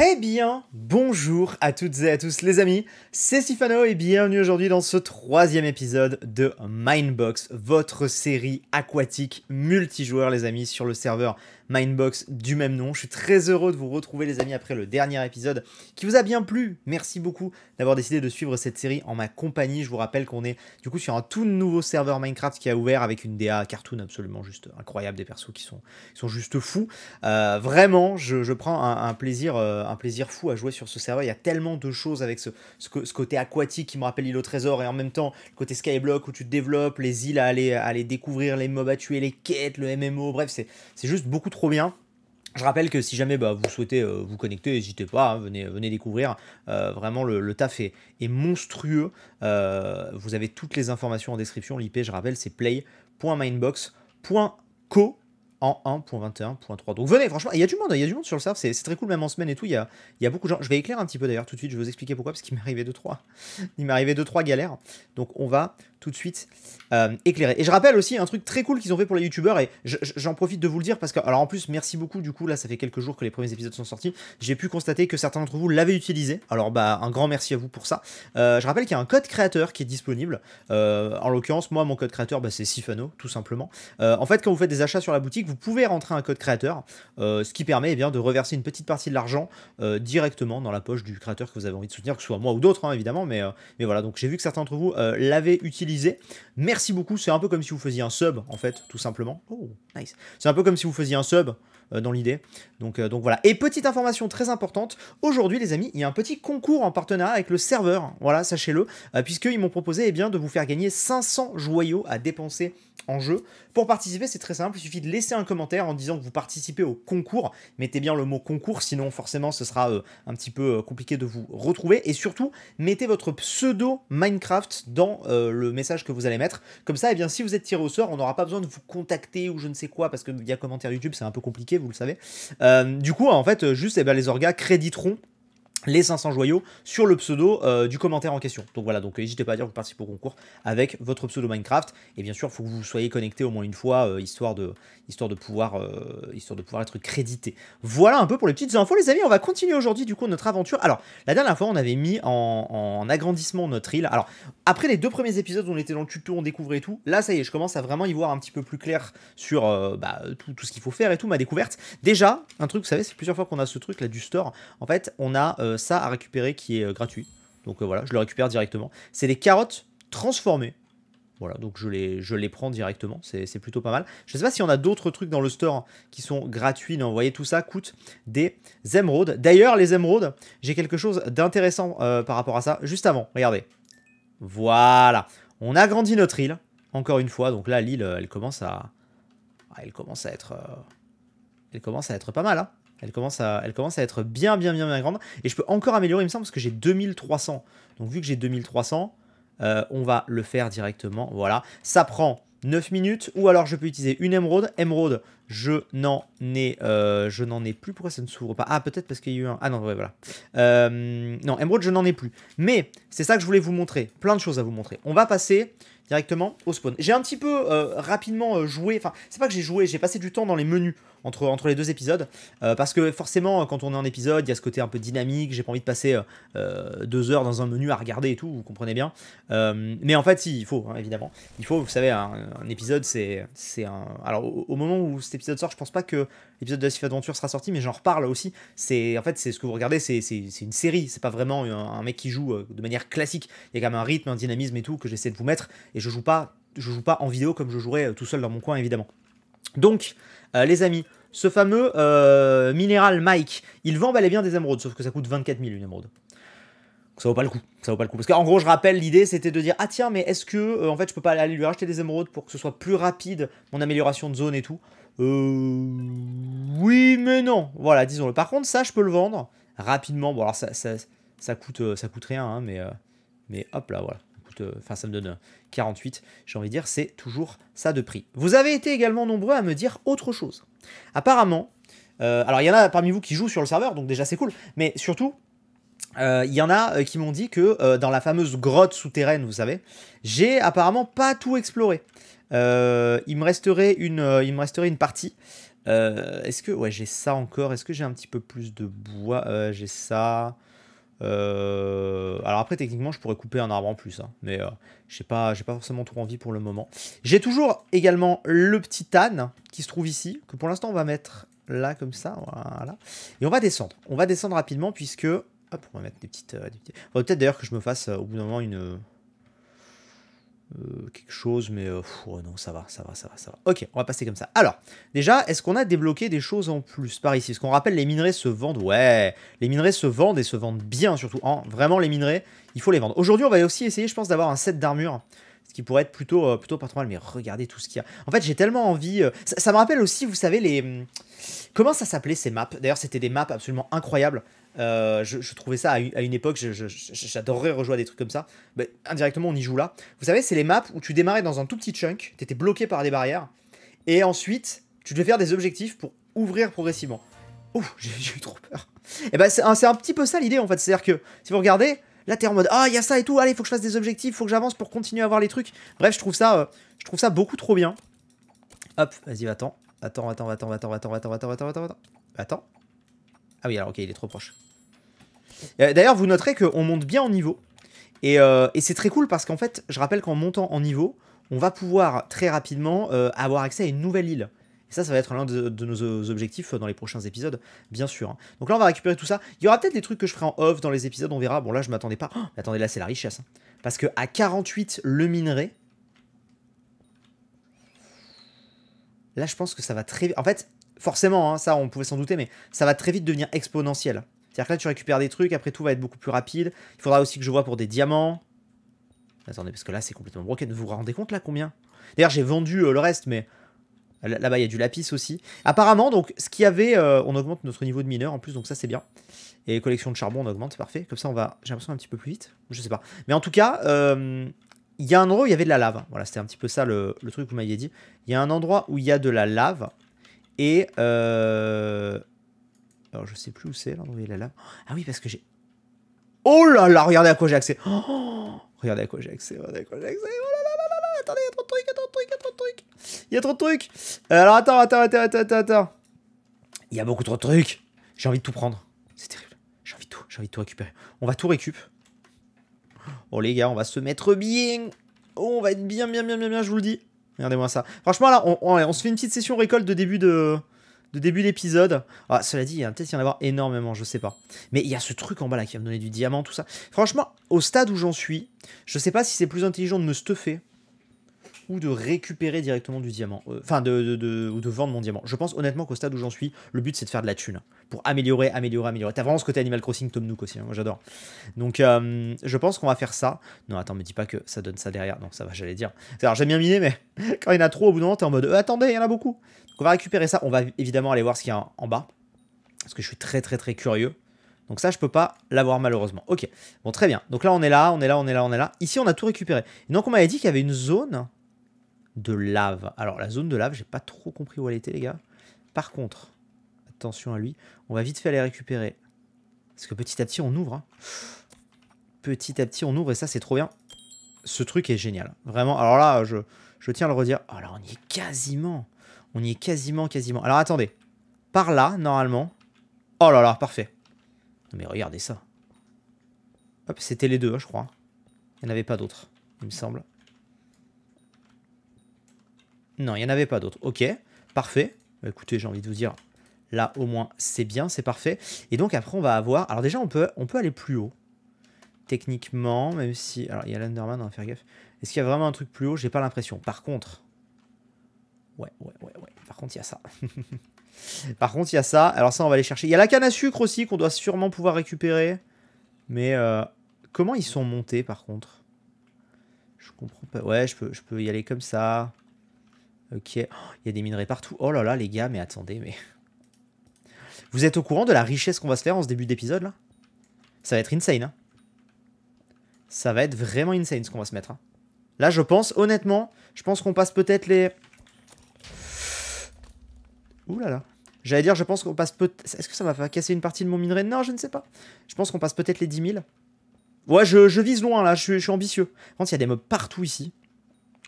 Eh bien, bonjour à toutes et à tous les amis, c'est Sifano et bienvenue aujourd'hui dans ce troisième épisode de Mindbox, votre série aquatique multijoueur les amis sur le serveur Mindbox du même nom. Je suis très heureux de vous retrouver les amis après le dernier épisode qui vous a bien plu. Merci beaucoup d'avoir décidé de suivre cette série en ma compagnie. Je vous rappelle qu'on est du coup sur un tout nouveau serveur Minecraft qui a ouvert avec une DA cartoon absolument juste incroyable, des persos qui sont, sont juste fous. Euh, vraiment, je, prends un, plaisir... Euh, euh, un plaisir fou à jouer sur ce serveur. Il y a tellement de choses avec ce, ce, côté aquatique qui me rappelle l'île au trésor et en même temps le côté Skyblock où tu développes, les îles à aller, aller découvrir, les mobs à tuer, les quêtes, le MMO. Bref, c'est juste beaucoup trop bien. Je rappelle que si jamais bah, vous souhaitez euh, vous connecter, n'hésitez pas, hein, venez, venez découvrir. Euh, vraiment, le, taf est, monstrueux. vous avez toutes les informations en description. L'IP, je rappelle, c'est play.minebox.co en 1.21.3. Donc venez, franchement, il y a du monde, hein, il y a du monde sur le serveur, c'est très cool, même en semaine et tout, il y a, beaucoup de gens. Je vais éclairer un petit peu d'ailleurs tout de suite, je vais vous expliquer pourquoi, parce qu'il m'est arrivé 2-3. Il m'est arrivé deux 3 galères. Donc on va tout de suite euh, éclairer. Et je rappelle aussi un truc très cool qu'ils ont fait pour les youtubeurs, et j'en profite de vous le dire, parce que, alors en plus, merci beaucoup, du coup, là, ça fait quelques jours que les premiers épisodes sont sortis, j'ai pu constater que certains d'entre vous l'avaient utilisé, alors bah, un grand merci à vous pour ça. Euh, je rappelle qu'il y a un code créateur qui est disponible, euh, en l'occurrence, moi, mon code créateur, bah, c'est Sifano, tout simplement. en fait, quand vous faites des achats sur la boutique, vous pouvez rentrer un code créateur, euh, ce qui permet eh bien, de reverser une petite partie de l'argent euh, directement dans la poche du créateur que vous avez envie de soutenir, que ce soit moi ou d'autres, hein, évidemment. Mais, euh, mais voilà, donc j'ai vu que certains d'entre vous l'avaient utilisé. Merci beaucoup. C'est un peu comme si vous faisiez un sub, en fait, tout simplement. Oh, nice. C'est un peu comme si vous faisiez un sub. Euh, dans l'idée. Euh, donc, voilà. Et petite information très importante, aujourd'hui les amis, il y a un petit concours en partenariat avec le serveur, voilà, sachez-le, euh, puisqu'ils m'ont proposé eh bien, de vous faire gagner 500 joyaux à dépenser en jeu. Pour participer, c'est très simple, il suffit de laisser un commentaire en disant que vous participez au concours. Mettez bien le mot concours, sinon forcément ce sera un petit peu compliqué de vous retrouver. Et surtout, mettez votre pseudo Minecraft dans le message que vous allez mettre. Comme ça, eh bien, si vous êtes tiré au sort, on n'aura pas besoin de vous contacter ou je ne sais quoi, parce que via commentaire YouTube, c'est un peu compliqué vous le savez. Euh, du coup, en fait, euh, juste eh ben, les orgas créditeront les 500 joyaux sur le pseudo euh, du commentaire en question. Donc voilà, donc euh, n'hésitez pas à dire que vous participez au concours avec votre pseudo Minecraft. Et bien sûr, il faut que vous soyez connecté au moins une fois, euh, histoire, de, histoire, de pouvoir, histoire de pouvoir être crédité. Voilà un peu pour les petites infos, les amis. On va continuer aujourd'hui, du coup, notre aventure. Alors, la dernière fois, on avait mis en, agrandissement notre île. Alors, après les deux premiers épisodes, on était dans le tuto, on découvrait tout. Là, ça y est, je commence à vraiment y voir un petit peu plus clair sur bah, tout, tout, ce qu'il faut faire et tout, ma découverte. Déjà, un truc, vous savez, c'est plusieurs fois qu'on a ce truc là du store. En fait, on a euh, ça à récupérer qui est euh, gratuit. Donc euh, voilà, je le récupère directement. C'est des carottes transformées. Voilà, donc je les, je les prends directement, c'est plutôt pas mal. Je ne sais pas si on a d'autres trucs dans le store qui sont gratuits. mais vous voyez, tout ça coûte des émeraudes. D'ailleurs, les émeraudes, j'ai quelque chose d'intéressant par rapport à ça. Juste avant, regardez. Voilà, on a agrandit notre île, encore une fois. Donc là, l'île, elle commence à... Elle commence à être... Elle commence à être pas mal, hein. Elle commence, à, être bien, bien, bien, bien grande. Et je peux encore améliorer, il me semble, parce que j'ai 2300. Donc, vu que j'ai 2300, euh, on va le faire directement. Voilà. Ça prend 9 minutes. Ou alors, je peux utiliser une émeraude. Émeraude, je n'en ai, euh, ai plus. Pourquoi ça ne s'ouvre pas Ah, peut-être parce qu'il y a eu un. Ah non, ouais, voilà. Euh, non, émeraude, je n'en ai plus. Mais c'est ça que je voulais vous montrer. Plein de choses à vous montrer. On va passer directement au spawn. J'ai un petit peu euh, rapidement euh, joué, enfin c'est pas que j'ai joué, j'ai passé du temps dans les menus entre, entre les deux épisodes, euh, parce que forcément quand on est en épisode, il y a ce côté un peu dynamique, j'ai pas envie de passer deux heures dans un menu à regarder et tout, vous comprenez bien. mais en fait si, il faut, hein, évidemment. Il faut, vous savez, un, épisode c'est c'est un... Alors au, moment où cet épisode sort, je pense pas que l'épisode de la Sif Adventure sera sorti, mais j'en reparle aussi. C'est En fait c'est ce que vous regardez, c'est une série, c'est pas vraiment un, un, mec qui joue de manière classique, il y a quand même un rythme, un dynamisme et tout que j'essaie de vous mettre. Et je joue pas, je joue pas en vidéo comme je jouerais euh, tout seul dans mon coin, évidemment. Donc, euh, les amis, ce fameux euh, minéral Mike, il vend bel et bien des émeraudes, sauf que ça coûte 24 000 une émeraude. Ça vaut pas le coup, ça vaut pas le coup. Parce qu'en gros, je rappelle, l'idée c'était de dire Ah tiens, mais est-ce que en fait je peux pas aller lui racheter des émeraudes pour que ce soit plus rapide mon amélioration de zone et tout Euh. Oui, mais non Voilà, disons-le. Par contre, ça je peux le vendre rapidement. Bon, alors ça, ça, ça coûte, ça coûte rien, hein, mais, mais hop là, voilà. Euh, enfin ça me donne 48, j'ai envie de dire, c'est toujours ça de prix. Vous avez été également nombreux à me dire autre chose. Apparemment, euh, alors il y en a parmi vous qui jouent sur le serveur, donc déjà c'est cool, mais surtout, euh, il y en a qui m'ont dit que dans la fameuse grotte souterraine, vous savez, j'ai apparemment pas tout exploré. il, me resterait une, il me resterait une partie. Est-ce que... Ouais, j'ai ça encore. Est-ce que j'ai un petit peu plus de bois J'ai ça. Euh, alors après, techniquement, je pourrais couper un arbre en plus, hein, mais je euh, j'ai pas, pas forcément trop envie pour le moment. J'ai toujours également le petit âne qui se trouve ici, que pour l'instant on va mettre là comme ça, voilà. Et on va descendre. On va descendre rapidement puisque, hop, on va mettre des petites, euh, peut-être d'ailleurs que je me fasse au bout d'un moment une, euh, quelque chose, mais euh, non, ça va, ça va, ça va, ça va. Ok, on va passer comme ça. Alors, déjà, est-ce qu'on a débloqué des choses en plus par ici Parce qu'on rappelle, les minerais se vendent, ouais, les minerais se vendent et se vendent bien surtout. Hein, vraiment, les minerais, il faut les vendre. Aujourd'hui, on va aussi essayer, je pense, d'avoir un set d'armure. Ce qui pourrait être plutôt, euh, plutôt pas trop mal, mais regardez tout ce qu'il y a. En fait, j'ai tellement envie. ça, me rappelle aussi, vous savez, les. Hum, comment ça s'appelait ces maps D'ailleurs, c'était des maps absolument incroyables. Euh, je, trouvais ça à une, époque, j'adorerais rejouer à des trucs comme ça. Mais indirectement, on y joue là. Vous savez, c'est les maps où tu démarrais dans un tout petit chunk, t'étais bloqué par des barrières, et ensuite, tu devais faire des objectifs pour ouvrir progressivement. Ouh, j'ai eu trop peur. Et eh ben, c'est un, petit peu ça l'idée en fait. C'est-à-dire que si vous regardez, là t'es en mode ah, il y a ça et tout, allez, faut que je fasse des objectifs, faut que j'avance pour continuer à voir les trucs. Bref, je trouve ça, euh, je trouve ça beaucoup trop bien. Hop, vas-y, va-t'en. Attends, attends, attends, attends, attends, attends, attends, attends, attends, attends, attends. Attends. Ah oui, alors ok, il est trop proche. Euh, d'ailleurs, vous noterez qu'on monte bien en niveau. Euh, et, c'est très cool parce qu'en fait, je rappelle qu'en montant en niveau, on va pouvoir très rapidement euh, avoir accès à une nouvelle île. Et ça, ça va être l'un de, nos objectifs dans les prochains épisodes, bien sûr. Hein. Donc là, on va récupérer tout ça. Il y aura peut-être des trucs que je ferai en off dans les épisodes, on verra. Bon, là, je m'attendais pas. Oh, attendez, là, c'est la richesse. Hein. Parce que à 48, le minerai. Là, je pense que ça va très vite. En fait, forcément, hein, ça on pouvait s'en douter, mais ça va très vite devenir exponentiel. C'est-à-dire que là tu récupères des trucs, après tout va être beaucoup plus rapide. Il faudra aussi que je vois pour des diamants. Attendez, parce que là c'est complètement broken. Vous vous rendez compte là combien D'ailleurs j'ai vendu euh, le reste, mais là-bas il y a du lapis aussi. Apparemment, donc ce qu'il y avait, euh, on augmente notre niveau de mineur en plus, donc ça c'est bien. Et collection de charbon on augmente, c'est parfait. Comme ça on va, j'ai l'impression un petit peu plus vite. Je sais pas. Mais en tout cas, euh, il y a un endroit où il y avait de la lave. Voilà, c'était un petit peu ça le truc que vous m'aviez dit. Il y a un endroit où il y a de la lave. Et. Euh... Alors, je sais plus où c'est, l'endroit il est là. Ah oui, parce que j'ai. Oh là là, regardez à quoi j'ai accès. Oh, regardez à quoi j'ai accès, regardez à quoi j'ai accès. Oh là là là là là, attendez, il y a trop de trucs, il y a trop de trucs, il y a trop de trucs. Euh, alors, attends, attends, attends, attends, attends, attends. Il y a beaucoup trop de trucs. J'ai envie de tout prendre. C'est terrible. J'ai envie de tout, j'ai envie de tout récupérer. On va tout récup. Oh les gars, on va se mettre bien. Oh, on va être bien, bien, bien, bien, bien, je vous le dis. Regardez-moi ça. Franchement, là, on, on, se fait une petite session récolte de début de, de début d'épisode. Ah, cela dit, il y peut-être y en avoir énormément, je sais pas. Mais il y a ce truc en bas là qui va me donner du diamant, tout ça. Franchement, au stade où j'en suis, je sais pas si c'est plus intelligent de me stuffer ou de récupérer directement du diamant, euh, enfin de, ou de vendre mon diamant. Je pense honnêtement qu'au stade où j'en suis, le but c'est de faire de la thune pour améliorer, améliorer, améliorer. T'as vraiment ce côté Animal Crossing Tom Nook aussi, hein, j'adore. Donc euh, je pense qu'on va faire ça. Non, attends, me dis pas que ça donne ça derrière. Non, ça va, j'allais dire. Alors j'aime bien miner, mais quand il y en a trop, au bout d'un moment, t'es en mode euh, attendez, il y en a beaucoup. Donc on va récupérer ça. On va évidemment aller voir ce qu'il y a en bas parce que je suis très très très curieux. Donc ça, je peux pas l'avoir malheureusement. Ok, bon très bien. Donc là, on est là, on est là, on est là, on est là. Ici, on a tout récupéré. donc on m'avait dit qu'il y avait une zone de lave. Alors la zone de lave, j'ai pas trop compris où elle était les gars. Par contre, attention à lui, on va vite fait aller récupérer. Parce que petit à petit on ouvre. Hein. Petit à petit on ouvre et ça c'est trop bien. Ce truc est génial. Vraiment, alors là je, je tiens à le redire. Oh là on y est quasiment. On y est quasiment, quasiment. Alors attendez. Par là, normalement. Oh là là, parfait. mais regardez ça. Hop, c'était les deux, hein, je crois. Il n'y en avait pas d'autres, il me semble. Non, il n'y en avait pas d'autres. Ok, parfait. Bah, écoutez, j'ai envie de vous dire, là au moins c'est bien, c'est parfait. Et donc après on va avoir... Alors déjà on peut, on peut aller plus haut. Techniquement, même si... Alors il y a l'Enderman, on va faire gaffe. Est-ce qu'il y a vraiment un truc plus haut J'ai pas l'impression. Par contre... Ouais, ouais, ouais, ouais. Par contre il y a ça. Par contre il y a ça. Alors ça on va aller chercher. Il y a la canne à sucre aussi qu'on doit sûrement pouvoir récupérer. Mais euh, comment ils sont montés par contre Je comprends pas. Ouais, je peux, je peux y aller comme ça. Euh, ok, oh, il y a des minerais partout. Oh là là, les gars, mais attendez, mais... Vous êtes au courant de la richesse qu'on va se faire en ce début d'épisode, là Ça va être insane, hein Ça va être vraiment insane, ce qu'on va se mettre. Hein. Là, je pense, honnêtement, je pense qu'on passe peut-être les... Ouh là là. J'allais dire, je pense qu'on passe peut-être... Est-ce que ça va faire casser une partie de mon minerai Non, je ne sais pas. Je pense qu'on passe peut-être les 10 000. Ouais, je, je, vise loin, là. Je, je suis ambitieux. Par contre, il y a des mobs partout ici.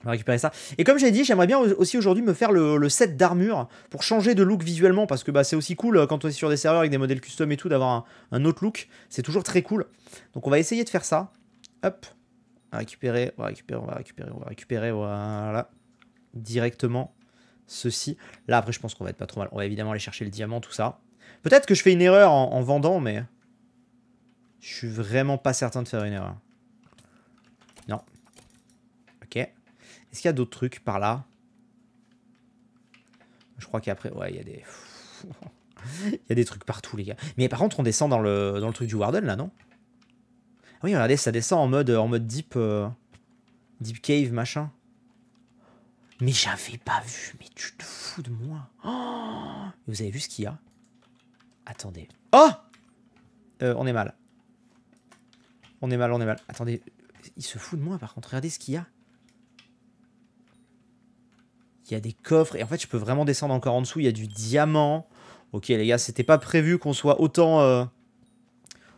On va récupérer ça. Et comme j'ai dit, j'aimerais bien aussi aujourd'hui me faire le, set d'armure pour changer de look visuellement parce que bah, c'est aussi cool euh, quand on est sur des serveurs avec des modèles custom et tout d'avoir un, autre look. C'est toujours très cool. Donc on va essayer de faire ça. Hop. On va récupérer, on va récupérer, on va récupérer, on va récupérer. Voilà. Directement ceci. Là après je pense qu'on va être pas trop mal. On va évidemment aller chercher le diamant, tout ça. Peut-être que je fais une erreur en vendant mais je suis vraiment pas certain de faire une erreur. Est-ce qu'il y a d'autres trucs par là Je crois qu'après, ouais, il y a des... Il y a des trucs partout, les gars. Mais par contre, on descend dans le, dans le truc du Warden, là, non ah Oui, regardez, ça descend en mode, en mode deep... Euh, deep cave, machin. Mais j'avais pas vu, mais tu te fous de moi. vous avez vu ce qu'il y a Attendez. Oh euh, On est mal. On est mal, on est mal. Attendez, il se fout de moi, par contre. Regardez ce qu'il y a. Il y a des coffres. Et en fait, je peux vraiment descendre encore en dessous. Il y a du diamant. Ok, les gars, c'était pas prévu qu'on soit autant, euh,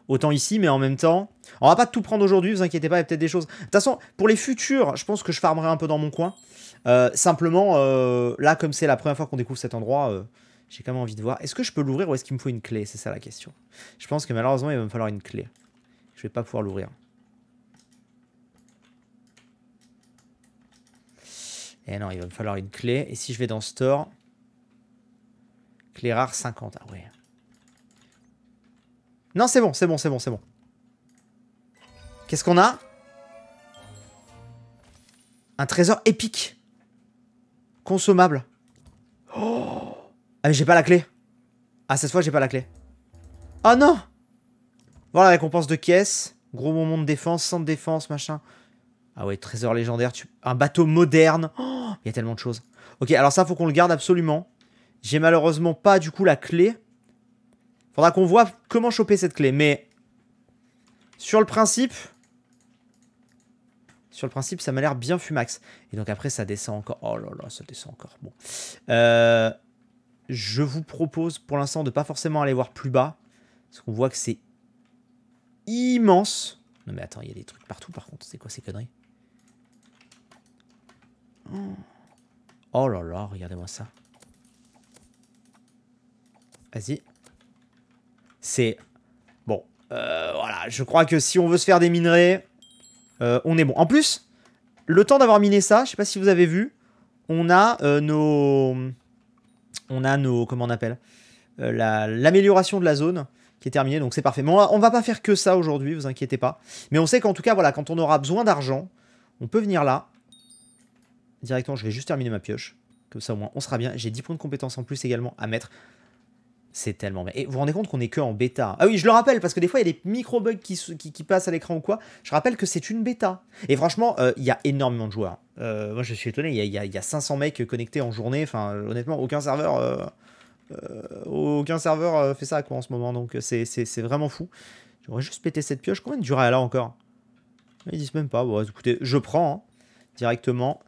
autant ici, mais en même temps... On va pas tout prendre aujourd'hui, vous inquiétez pas, il y a peut-être des choses... De toute façon, pour les futurs, je pense que je farmerai un peu dans mon coin. Euh, simplement, euh, là, comme c'est la première fois qu'on découvre cet endroit, j'ai quand même envie de voir. Est-ce que je peux l'ouvrir ou est-ce qu'il me faut une clé C'est ça la question. Je pense que malheureusement, il va me falloir une clé. Je vais pas pouvoir l'ouvrir. Et non, il va me falloir une clé. Et si je vais dans Store, clé rare 50. Ah ouais. Non, c'est bon, c'est bon, c'est bon, c'est bon. Qu'est-ce qu'on a Un trésor épique. Consommable. Oh ah mais j'ai pas la clé. Ah cette fois j'ai pas la clé. Oh non Voilà la récompense de caisse. Gros moment de défense, sans de défense, machin. Ah ouais, trésor légendaire, un bateau moderne. Oh, il y a tellement de choses. Ok, alors ça, faut qu'on le garde absolument. J'ai malheureusement pas du coup la clé. Faudra qu'on voit comment choper cette clé. Mais sur le principe, sur le principe, ça m'a l'air bien fumax. Et donc après, ça descend encore. Oh là là, ça descend encore. Bon. Euh, je vous propose pour l'instant de pas forcément aller voir plus bas. Parce qu'on voit que c'est immense. Non mais attends, il y a des trucs partout par contre. C'est quoi ces conneries Oh là là, regardez-moi ça. Vas-y. C'est... Bon, euh, voilà, je crois que si on veut se faire des minerais, euh, on est bon. En plus, le temps d'avoir miné ça, je sais pas si vous avez vu, on a euh, nos... On a nos... Comment on appelle L'amélioration de la zone qui est terminée, donc c'est parfait. Mais on ne va pas faire que ça aujourd'hui, vous inquiétez pas. Mais on sait qu'en tout cas, voilà, quand on aura besoin d'argent, on peut venir là, directement, je vais juste terminer ma pioche. Comme ça, au moins, on sera bien. J'ai 10 points de compétence en plus également à mettre. C'est tellement bien. Et vous vous rendez compte qu'on est que en bêta. Ah oui, je le rappelle, parce que des fois, il y a des micro-bugs qui, qui, passent à l'écran ou quoi. Je rappelle que c'est une bêta. Et franchement, euh, il y a énormément de joueurs. Euh, moi, je suis étonné. Il y, y a, 500 mecs connectés en journée. Enfin, honnêtement, aucun serveur... Euh, aucun serveur fait ça quoi en ce moment donc c'est vraiment fou j'aurais juste pété cette pioche combien de durée elle a encore ils disent même pas bon écoutez je prends hein, directement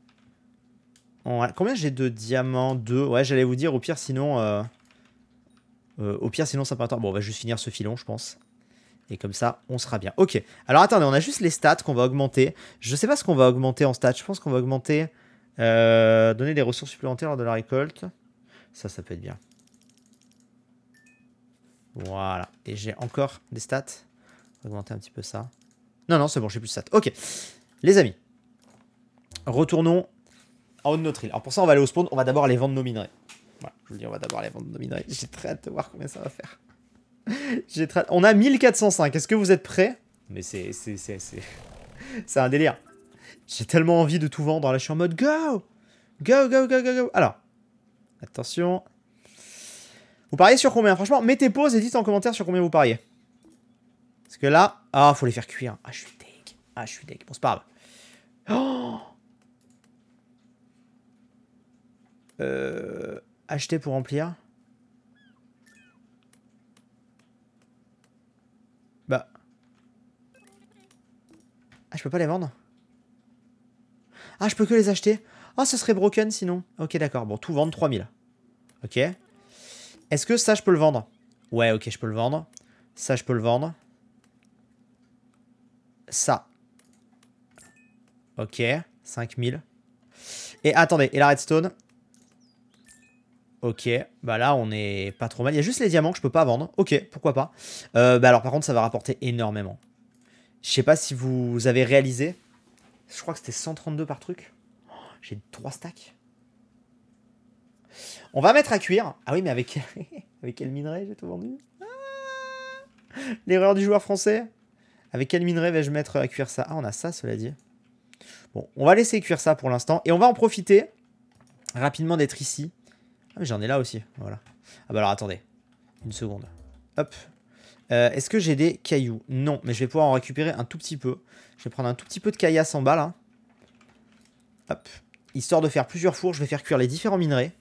Combien j'ai de diamants Deux. Ouais, j'allais vous dire, au pire, sinon... Euh, euh, au pire, sinon, ça peut attendre. Bon, on va juste finir ce filon, je pense. Et comme ça, on sera bien. Ok. Alors, attendez, on a juste les stats qu'on va augmenter. Je sais pas ce qu'on va augmenter en stats. Je pense qu'on va augmenter... Euh, donner des ressources supplémentaires lors de la récolte. Ça, ça peut être bien. Voilà. Et j'ai encore des stats. augmenter un petit peu ça. Non, non, c'est bon, j'ai plus de stats. Ok. Les amis, retournons en de notre île. Alors pour ça, on va aller au spawn, on va d'abord les vendre nos minerais. Voilà, je vous le dis, on va d'abord aller vendre nos minerais. J'ai très hâte de voir combien ça va faire. J'ai très... On a 1405, est-ce que vous êtes prêts Mais c'est... C'est, c'est, c'est... un délire. J'ai tellement envie de tout vendre, là je suis en mode go Go, go, go, go, go Alors, attention. Vous pariez sur combien Franchement, mettez pause et dites en commentaire sur combien vous pariez. Parce que là... Ah, faut les faire cuire. Ah, je suis deg. Ah, je suis deg. Bon, c'est pas grave. Oh Euh, acheter pour remplir. Bah. Ah, je peux pas les vendre Ah, je peux que les acheter Ah, oh, ça serait broken sinon. Ok, d'accord. Bon, tout vendre 3000. Ok. Est-ce que ça, je peux le vendre Ouais, ok, je peux le vendre. Ça, je peux le vendre. Ça. Ok, 5000. Et attendez, et la redstone Ok, bah là on est pas trop mal. Il y a juste les diamants que je peux pas vendre. Ok, pourquoi pas. Euh, bah alors par contre ça va rapporter énormément. Je sais pas si vous avez réalisé. Je crois que c'était 132 par truc. Oh, j'ai 3 stacks. On va mettre à cuire. Ah oui mais avec, avec quel minerai j'ai tout vendu ah, L'erreur du joueur français. Avec quel minerai vais-je mettre à cuire ça Ah on a ça cela dit. Bon on va laisser cuire ça pour l'instant. Et on va en profiter rapidement d'être ici ah, j'en ai là aussi. Voilà. Ah, bah alors attendez. Une seconde. Hop. Euh, est-ce que j'ai des cailloux Non, mais je vais pouvoir en récupérer un tout petit peu. Je vais prendre un tout petit peu de caillasse en bas là. Hop. Histoire de faire plusieurs fours, je vais faire cuire les différents minerais.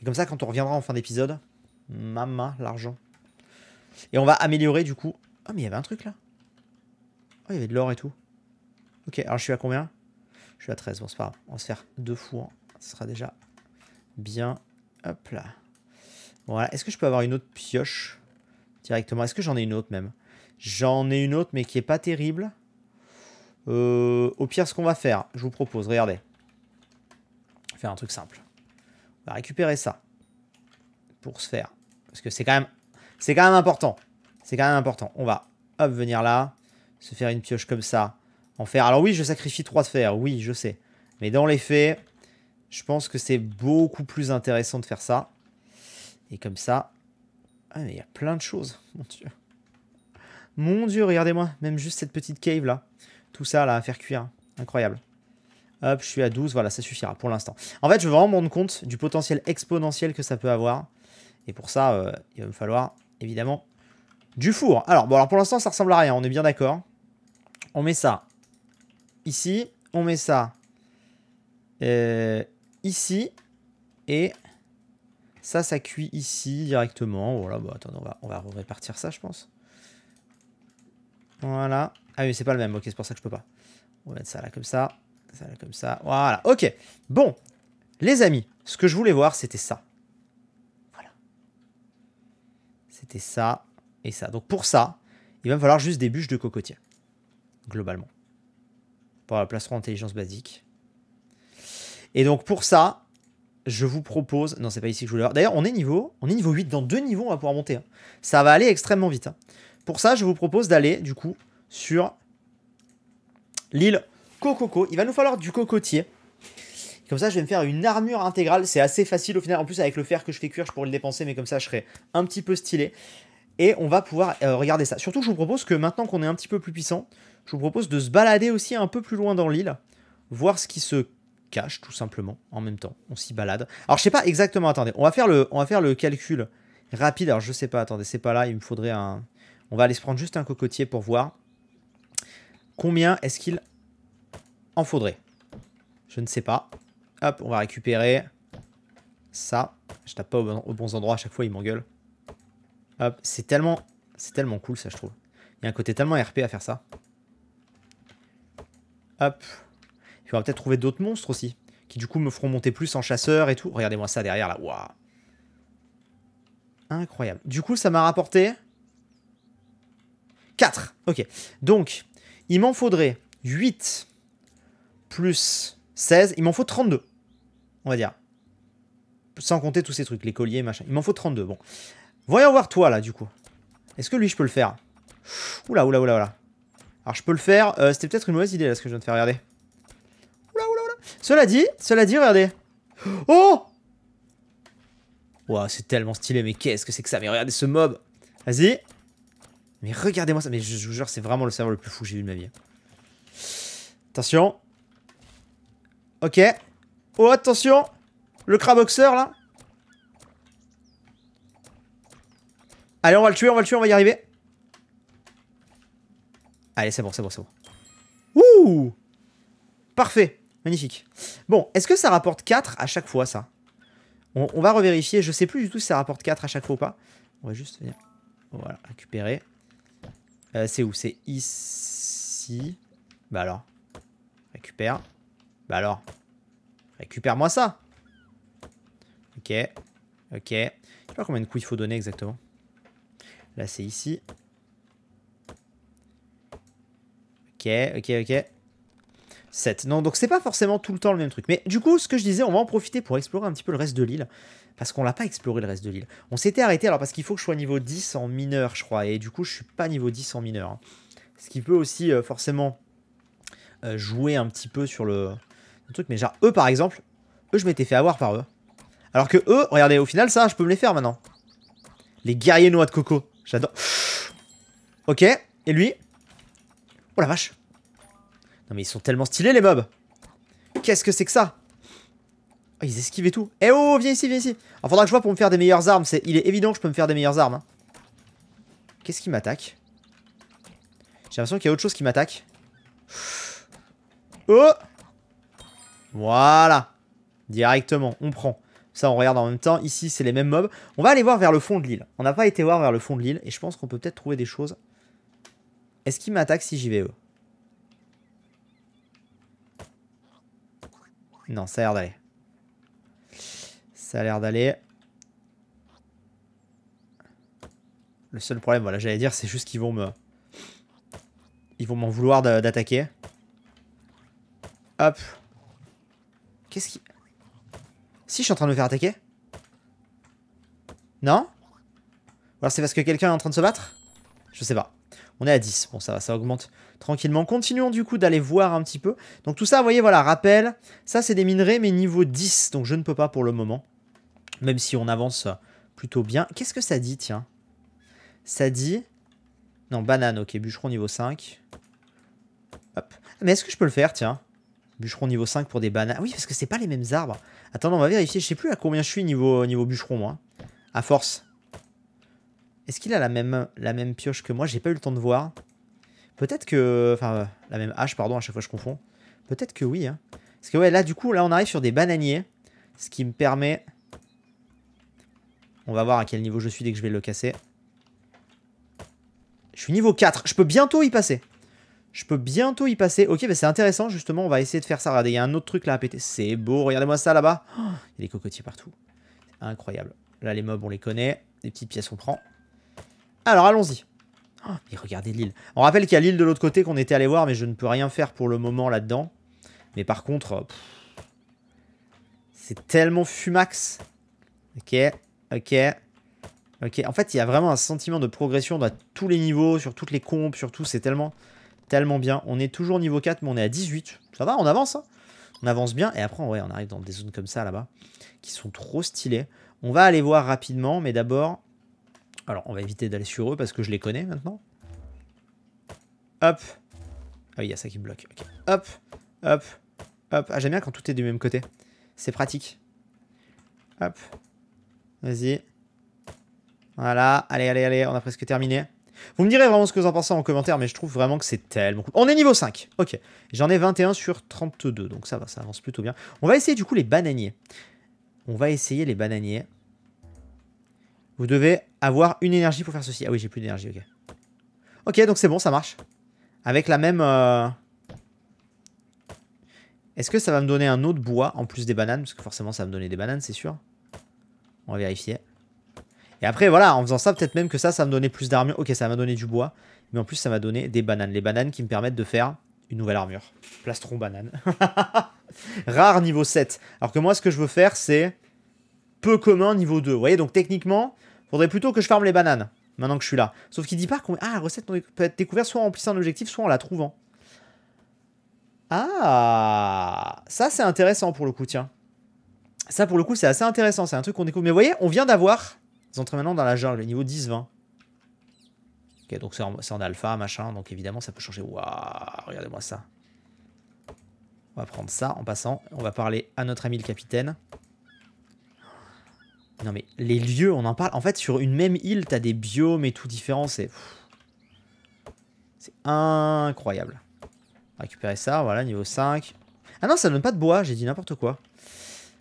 Et comme ça, quand on reviendra en fin d'épisode, maman, l'argent. Et on va améliorer du coup. Ah, mais il y avait un truc là. Oh, il y avait de l'or et tout. Ok, alors je suis à combien Je suis à 13. Bon, c'est pas grave. On va se faire deux fours. Ce sera déjà bien. Hop là. Voilà. Est-ce que je peux avoir une autre pioche directement Est-ce que j'en ai une autre même J'en ai une autre, mais qui est pas terrible. Euh, au pire, ce qu'on va faire, je vous propose, regardez. Faire un truc simple. On va récupérer ça. Pour se faire. Parce que c'est quand même. C'est quand même important. C'est quand même important. On va venir là. Se faire une pioche comme ça. En fer. Alors oui, je sacrifie trois de fer. Oui, je sais. Mais dans les faits, je pense que c'est beaucoup plus intéressant de faire ça. Et comme ça... Ah, mais il y a plein de choses, mon dieu. Mon dieu, regardez-moi, même juste cette petite cave là. Tout ça là à faire cuire, hein. incroyable. Hop, je suis à 12, voilà, ça suffira pour l'instant. En fait, je veux vraiment me rendre compte du potentiel exponentiel que ça peut avoir. Et pour ça, euh, il va me falloir, évidemment, du four. Alors, bon, alors pour l'instant, ça ressemble à rien, on est bien d'accord. On met ça ici, on met ça euh, ici. Et ça, ça cuit ici directement. Voilà, bon attendez, on va, on va répartir ça, je pense. Voilà. Ah oui, c'est pas le même, ok, c'est pour ça que je peux pas. On va mettre ça là comme ça, ça là comme ça. Voilà, ok. Bon, les amis, ce que je voulais voir, c'était ça. Voilà. C'était ça et ça. Donc pour ça, il va me falloir juste des bûches de cocotier. Globalement. Pour la plastron intelligence basique. Et donc pour ça, je vous propose. Non, c'est pas ici que je voulais D'ailleurs, on est niveau, on est niveau 8. Dans deux niveaux, on va pouvoir monter. Hein. Ça va aller extrêmement vite. Hein. Pour ça, je vous propose d'aller du coup sur l'île Cococo. Il va nous falloir du cocotier. Comme ça, je vais me faire une armure intégrale. C'est assez facile au final. En plus, avec le fer que je fais cuire, je pourrais le dépenser, mais comme ça, je serai un petit peu stylé. Et on va pouvoir euh, regarder ça. Surtout, je vous propose que maintenant qu'on est un petit peu plus puissant, je vous propose de se balader aussi un peu plus loin dans l'île, voir ce qui se tout simplement en même temps. On s'y balade. Alors je sais pas exactement, attendez, on va faire le, on va faire le calcul rapide. Alors je sais pas, attendez, c'est pas là, il me faudrait un... On va aller se prendre juste un cocotier pour voir combien est-ce qu'il en faudrait. Je ne sais pas. Hop, on va récupérer ça. Je tape pas au bons endroit à chaque fois, il m'engueule. Hop, c'est tellement, c'est tellement cool ça, je trouve. Il y a un côté tellement RP à faire ça. Hop, il faudra peut-être trouver d'autres monstres aussi, qui du coup me feront monter plus en chasseur et tout. Regardez-moi ça derrière, là. Waouh Incroyable. Du coup, ça m'a rapporté... 4. Ok. Donc, il m'en faudrait 8 plus 16. Il m'en faut 32, on va dire. Sans compter tous ces trucs, les colliers, machin. Il m'en faut 32, bon. Voyons voir toi, là, du coup. Est-ce que lui, je peux le faire Oula, oula, oula, oula. Alors, je peux le faire. Euh, c'était peut-être une mauvaise idée, là, ce que je viens de faire. Regardez. Cela dit, cela dit, regardez. Oh Waouh, c'est tellement stylé, mais qu'est-ce que c'est que ça Mais regardez ce mob Vas-y Mais regardez-moi ça, mais je, vous jure, c'est vraiment le serveur le plus fou que j'ai vu de ma vie. Attention Ok Oh, attention Le craboxeur, là Allez, on va le tuer, on va le tuer, on va y arriver. Allez, c'est bon, c'est bon, c'est bon. Ouh Parfait Magnifique. Bon, est-ce que ça rapporte 4 à chaque fois, ça on, va revérifier. Je sais plus du tout si ça rapporte 4 à chaque fois ou pas. On va juste venir... Voilà, récupérer. Euh, c'est où C'est ici. Bah alors. Récupère. Bah alors. Récupère-moi ça. Ok. Ok. Je sais pas combien de coups il faut donner exactement. Là, c'est ici. Ok, ok, ok. Non, donc c'est pas forcément tout le temps le même truc. Mais du coup, ce que je disais, on va en profiter pour explorer un petit peu le reste de l'île. Parce qu'on l'a pas exploré le reste de l'île. On s'était arrêté, alors parce qu'il faut que je sois niveau 10 en mineur, je crois. Et du coup, je suis pas niveau 10 en mineur. Hein. Ce qui peut aussi euh, forcément euh, jouer un petit peu sur le, le truc. Mais genre, eux par exemple, eux, je m'étais fait avoir par eux. Alors que eux, regardez, au final, ça, je peux me les faire maintenant. Les guerriers noix de coco. J'adore. Ok. Et lui Oh la vache. Non mais ils sont tellement stylés les mobs Qu'est-ce que c'est que ça oh, Ils esquivaient tout. Eh oh, viens ici, viens ici. Alors faudra que je vois pour me faire des meilleures armes. c'est... Il est évident que je peux me faire des meilleures armes. Hein. Qu'est-ce qui m'attaque J'ai l'impression qu'il y a autre chose qui m'attaque. Oh Voilà Directement, on prend. Ça, on regarde en même temps. Ici, c'est les mêmes mobs. On va aller voir vers le fond de l'île. On n'a pas été voir vers le fond de l'île. Et je pense qu'on peut peut-être trouver des choses. Est-ce qu'ils m'attaque si j'y vais, Non, ça a l'air d'aller. Ça a l'air d'aller. Le seul problème, voilà, j'allais dire, c'est juste qu'ils vont me... Ils vont m'en vouloir d'attaquer. Hop. Qu'est-ce qui... Si, je suis en train de me faire attaquer. Non Ou alors c'est parce que quelqu'un est en train de se battre Je sais pas. On est à 10. Bon, ça, ça augmente tranquillement. Continuons du coup d'aller voir un petit peu. Donc tout ça, vous voyez, voilà, rappel. Ça, c'est des minerais, mais niveau 10. Donc je ne peux pas pour le moment. Même si on avance plutôt bien. Qu'est-ce que ça dit, tiens Ça dit... Non, banane, ok. Bûcheron niveau 5. Hop. Mais est-ce que je peux le faire, tiens Bûcheron niveau 5 pour des bananes. Ah oui, parce que c'est pas les mêmes arbres. Attends, on va vérifier. Je sais plus à combien je suis niveau, niveau bûcheron, moi. À force. Est-ce qu'il a la même, la même pioche que moi J'ai pas eu le temps de voir. Peut-être que... Enfin, euh, la même hache, pardon, à chaque fois je confonds. Peut-être que oui. Hein. Parce que ouais, là, du coup, là, on arrive sur des bananiers. Ce qui me permet... On va voir à quel niveau je suis dès que je vais le casser. Je suis niveau 4. Je peux bientôt y passer. Je peux bientôt y passer. Ok, bah c'est intéressant, justement. On va essayer de faire ça. Regardez, il y a un autre truc là à péter. C'est beau. Regardez-moi ça là-bas. Oh, il y a des cocotiers partout. Incroyable. Là, les mobs, on les connaît. Des petites pièces, on prend. Alors allons-y. Ah, regardez l'île. On rappelle qu'il y a l'île de l'autre côté qu'on était allé voir, mais je ne peux rien faire pour le moment là-dedans. Mais par contre, oh, c'est tellement fumax. Ok, ok, ok. En fait, il y a vraiment un sentiment de progression dans tous les niveaux, sur toutes les comptes, surtout C'est tellement, tellement bien. On est toujours niveau 4, mais on est à 18. Ça va, on avance. Hein on avance bien. Et après, ouais, on arrive dans des zones comme ça, là-bas, qui sont trop stylées. On va aller voir rapidement, mais d'abord, alors, on va éviter d'aller sur eux parce que je les connais maintenant. Hop. Ah oui, il y a ça qui bloque. Hop, hop, hop. Ah, j'aime bien quand tout est du même côté. C'est pratique. Hop. Vas-y. Voilà. Allez, allez, allez. On a presque terminé. Vous me direz vraiment ce que vous en pensez en commentaire, mais je trouve vraiment que c'est tellement cool. On est niveau 5. Ok. J'en ai 21 sur 32, donc ça va, ça avance plutôt bien. On va essayer du coup les bananiers. On va essayer les bananiers. Vous devez avoir une énergie pour faire ceci. Ah oui, j'ai plus d'énergie, ok. Ok, donc c'est bon, ça marche. Avec la même... Euh, est-ce que ça va me donner un autre bois en plus des bananes Parce que forcément, ça va me donner des bananes, c'est sûr. On va vérifier. Et après, voilà, en faisant ça, peut-être même que ça, ça va me donner plus d'armure. Ok, ça va me donner du bois. Mais en plus, ça m'a donner des bananes. Les bananes qui me permettent de faire une nouvelle armure. Plastron banane. Rare niveau 7. Alors que moi, ce que je veux faire, c'est peu commun niveau 2. Vous voyez, donc techniquement, Faudrait plutôt que je farme les bananes, maintenant que je suis là. Sauf qu'il dit pas qu'on... Ah, la recette peut être découverte soit en remplissant un objectif, soit en la trouvant. Ah Ça, c'est intéressant pour le coup, tiens. Ça, pour le coup, c'est assez intéressant. C'est un truc qu'on découvre. Mais vous voyez, on vient d'avoir... Ils entrent maintenant dans la jungle, niveau 10-20. Ok, donc c'est en, en, alpha, machin. Donc évidemment, ça peut changer. Waouh Regardez-moi ça. On va prendre ça en passant. On va parler à notre ami le capitaine. Non mais les lieux, on en parle. En fait, sur une même île, t'as des biomes et tout différents. C'est c'est incroyable. Récupérer ça, voilà, niveau 5. Ah non, ça donne pas de bois, j'ai dit n'importe quoi.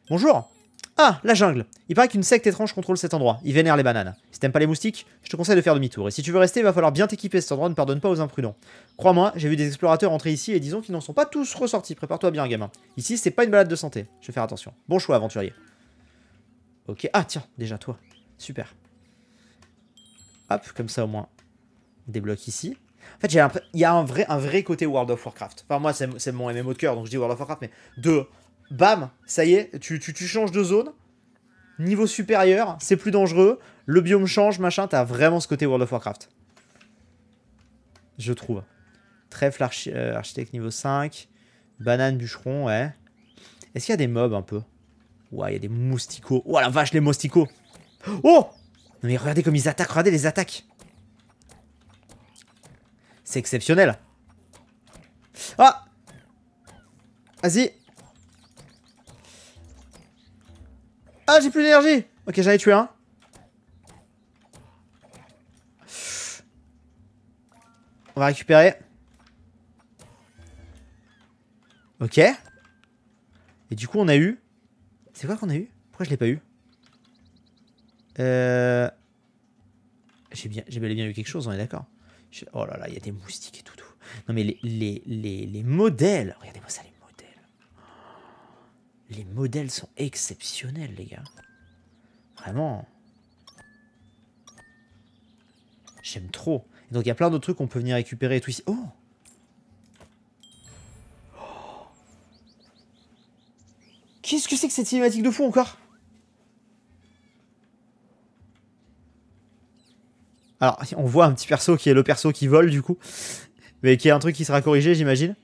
Bonjour Ah, la jungle Il paraît qu'une secte étrange contrôle cet endroit. Ils vénèrent les bananes. Si t'aimes pas les moustiques, je te conseille de faire demi-tour. Et si tu veux rester, il va falloir bien t'équiper. Cet endroit ne pardonne pas aux imprudents. Crois-moi, j'ai vu des explorateurs entrer ici et disons qu'ils n'en sont pas tous ressortis. Prépare-toi bien, gamin. Ici, c'est pas une balade de santé. Je vais faire attention. Bon choix, aventurier. Ok. Ah tiens, déjà toi. Super. Hop, comme ça au moins. On débloque ici. En fait, il y a un vrai, un vrai côté World of Warcraft. Enfin, moi, c'est mon MMO de cœur, donc je dis World of Warcraft, mais de bam, ça y est, tu, changes de zone, niveau supérieur, c'est plus dangereux, le biome change, machin, t'as vraiment ce côté World of Warcraft. Je trouve. Trèfle euh, architecte niveau 5, banane bûcheron, ouais. Est-ce qu'il y a des mobs un peu Ouah, il y a des mousticots. Ouah, la vache, les mousticots. Oh non, mais regardez comme ils attaquent, regardez les attaques. C'est exceptionnel. Ah Vas-y. Ah, j'ai plus d'énergie. Ok, ai tué un. On va récupérer. Ok. Et du coup, on a eu c'est quoi qu'on a eu Pourquoi je l'ai pas eu Euh... J'ai bien, j'ai bel et bien eu quelque chose, on est d'accord. Oh là là, il y a des moustiques et tout, tout. Non mais les, les, les, modèles, regardez-moi ça, les modèles. Les modèles sont exceptionnels, les gars. Vraiment. J'aime trop. Et donc il y a plein d'autres trucs qu'on peut venir récupérer et tout ici. Oh Qu'est-ce que c'est que cette cinématique de fou encore Alors, on voit un petit perso qui est le perso qui vole du coup, mais qui est un truc qui sera corrigé, j'imagine.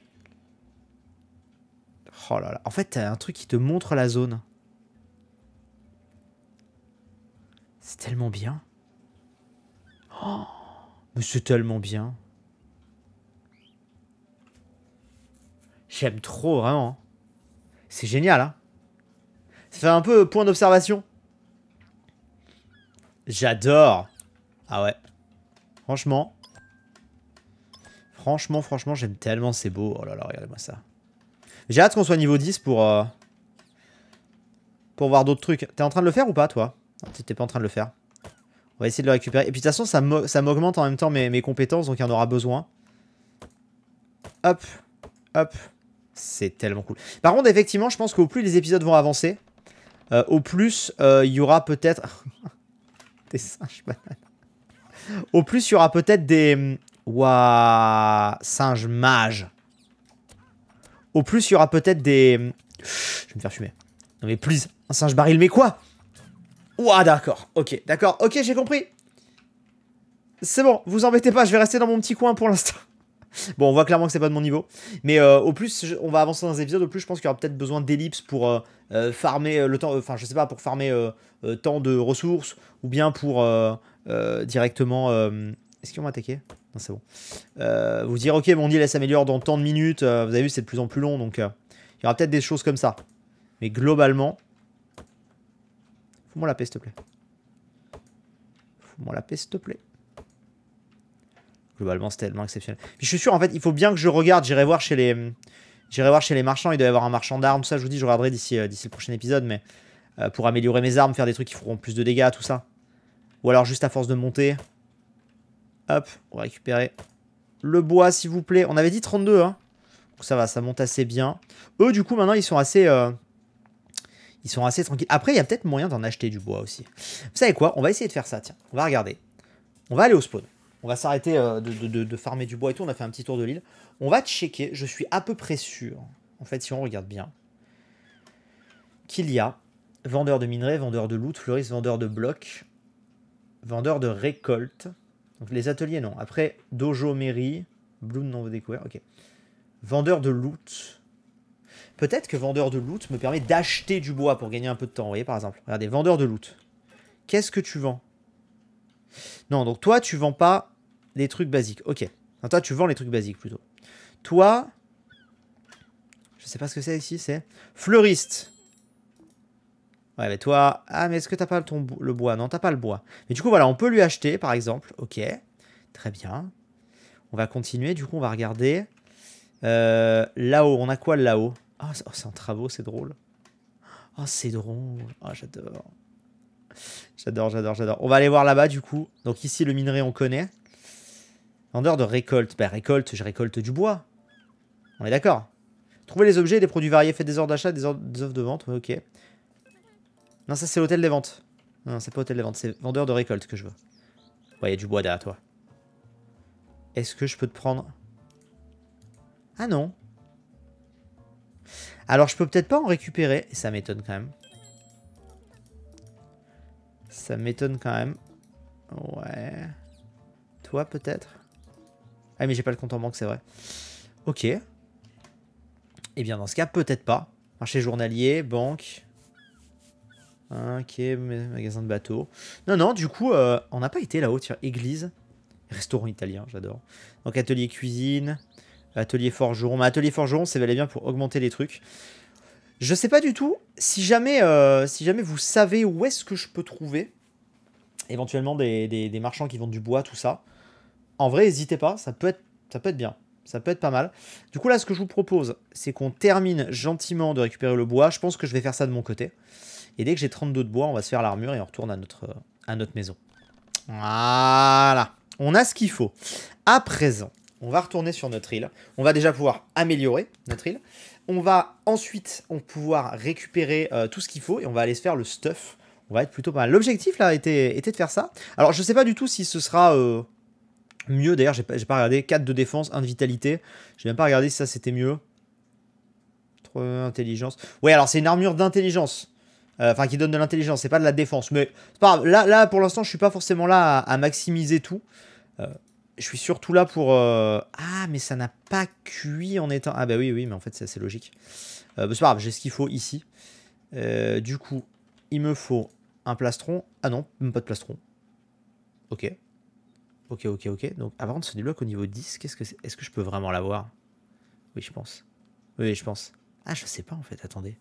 Oh là là, en fait, t'as un truc qui te montre la zone. C'est tellement bien. Oh, mais c'est tellement bien. J'aime trop, vraiment. C'est génial, hein ça fait un peu point d'observation. J'adore. Ah ouais. Franchement. Franchement, franchement, j'aime tellement, c'est beau. Oh là là, regardez-moi ça. J'ai hâte qu'on soit niveau 10 pour... Euh, pour voir d'autres trucs. T'es en train de le faire ou pas, toi t'es pas en train de le faire. On va essayer de le récupérer. Et puis de toute façon, ça m'augmente en même temps mes, mes compétences, donc il y en aura besoin. Hop. Hop. C'est tellement cool. Par contre, effectivement, je pense qu'au plus les épisodes vont avancer, euh, au plus, euh, il y aura peut-être... des singes bananes. Au plus, il y aura peut-être des... Waouh hmm, Singes mages. Au plus, il y aura peut-être des... Hmm, je vais me faire fumer. Non mais plus, un singe baril, mais quoi Ouah, d'accord, ok, d'accord, ok, j'ai compris. C'est bon, vous embêtez pas, je vais rester dans mon petit coin pour l'instant bon, on voit clairement que c'est pas de mon niveau. Mais euh, au plus, on va avancer dans les épisodes, au plus, je pense qu'il y aura peut-être besoin d'ellipses pour euh, euh, farmer le temps, enfin, je sais pas, pour farmer tant de ressources, ou bien pour directement. Est-ce qu'ils vont attaquer Non, c'est bon. vous dire, ok, mon île s'améliore dans tant de minutes. vous avez vu, c'est de plus en plus long, donc il y aura peut-être des choses comme ça. Mais globalement. Fous-moi la paix, s'il te plaît. Fous-moi la paix, s'il te plaît globalement, c'est tellement exceptionnel. je suis sûr, en fait, il faut bien que je regarde, j'irai voir chez les... J'irai voir chez les marchands, il doit y avoir un marchand d'armes, ça, je vous dis, je regarderai d'ici euh, le prochain épisode, mais euh, pour améliorer mes armes, faire des trucs qui feront plus de dégâts, tout ça. Ou alors juste à force de monter. Hop, on va récupérer le bois, s'il vous plaît. On avait dit 32, hein. Donc ça va, ça monte assez bien. Eux, du coup, maintenant, ils sont assez... Euh, ils sont assez tranquilles. Après, il y a peut-être moyen d'en acheter du bois aussi. Vous savez quoi On va essayer de faire ça, tiens. On va regarder. On va aller au spawn. On va s'arrêter euh, de, farmer du bois et tout. On a fait un petit tour de l'île. On va checker. Je suis à peu près sûr, en fait, si on regarde bien, qu'il y a vendeur de minerais, vendeur de loot, fleuriste, vendeur de blocs, vendeur de récolte. Donc les ateliers, non. Après, dojo, mairie, Bloom, non découvrir. Ok. Vendeur de loot. Peut-être que vendeur de loot me permet d'acheter du bois pour gagner un peu de temps. Vous voyez, par exemple. Regardez, vendeur de loot. Qu'est-ce que tu vends non, donc toi, tu vends pas les trucs basiques. Ok. Non, toi, tu vends les trucs basiques plutôt. Toi, je sais pas ce que c'est ici, c'est fleuriste. Ouais, mais toi, ah, mais est-ce que t'as pas ton, le bois Non, t'as pas le bois. Mais du coup, voilà, on peut lui acheter, par exemple. Ok, très bien. On va continuer, du coup, on va regarder. Euh, là-haut, on a quoi là-haut ah, oh, c'est en travaux, c'est drôle. Oh, c'est drôle. Oh, j'adore. J'adore, j'adore, j'adore. On va aller voir là-bas du coup. Donc ici, le minerai, on connaît. Vendeur de récolte. Bah, récolte, je récolte du bois. On est d'accord. trouver les objets des produits variés. Faites des ordres d'achat, des, offres de vente. Ok. Non, ça, c'est l'hôtel des ventes. Non, c'est pas hôtel des ventes, c'est vendeur de récolte que je veux. Ouais, il y a du bois derrière toi. Est-ce que je peux te prendre Ah non. Alors, je peux peut-être pas en récupérer. Ça m'étonne quand même. Ça m'étonne quand même. Ouais. Toi, peut-être Ah, mais j'ai pas le compte en banque, c'est vrai. Ok. et eh bien, dans ce cas, peut-être pas. Marché journalier, banque. Hein, ok, magasin de bateau, Non, non, du coup, euh, on n'a pas été là-haut. Tiens, église. Restaurant italien, j'adore. Donc, atelier cuisine. Atelier forgeron. Mais atelier forgeron, c'est valait bien pour augmenter les trucs. Je sais pas du tout. Si jamais, euh, si jamais vous savez où est-ce que je peux trouver éventuellement des, des, marchands qui vendent du bois, tout ça, en vrai, n'hésitez pas. Ça peut, être, ça peut être bien. Ça peut être pas mal. Du coup, là, ce que je vous propose, c'est qu'on termine gentiment de récupérer le bois. Je pense que je vais faire ça de mon côté. Et dès que j'ai 32 de bois, on va se faire l'armure et on retourne à notre, à notre maison. Voilà. On a ce qu'il faut. À présent, on va retourner sur notre île. On va déjà pouvoir améliorer notre île. On va ensuite on pouvoir récupérer euh, tout ce qu'il faut et on va aller se faire le stuff. On va être plutôt pas mal. L'objectif là était, de faire ça. Alors je sais pas du tout si ce sera euh, mieux. D'ailleurs j'ai pas, regardé. 4 de défense, 1 de vitalité. J'ai même pas regardé si ça c'était mieux. 3 intelligence. Ouais alors c'est une armure d'intelligence euh, enfin qui donne de l'intelligence, c'est pas de la défense. Mais pas là, là pour l'instant, je suis pas forcément là à, à maximiser tout je suis surtout là pour. Euh, ah, mais ça n'a pas cuit en étant. Ah, bah oui, oui, mais en fait, c'est assez logique. Euh, bah, c'est pas grave, j'ai ce qu'il faut ici. Euh, du coup, il me faut un plastron. Ah non, même pas de plastron. Ok. Ok, ok, ok. Donc, avant ah, de se débloquer au niveau 10, qu'est-ce que Est-ce que je peux vraiment l'avoir Oui, je pense. Oui, je pense. Ah, je sais pas en fait, attendez.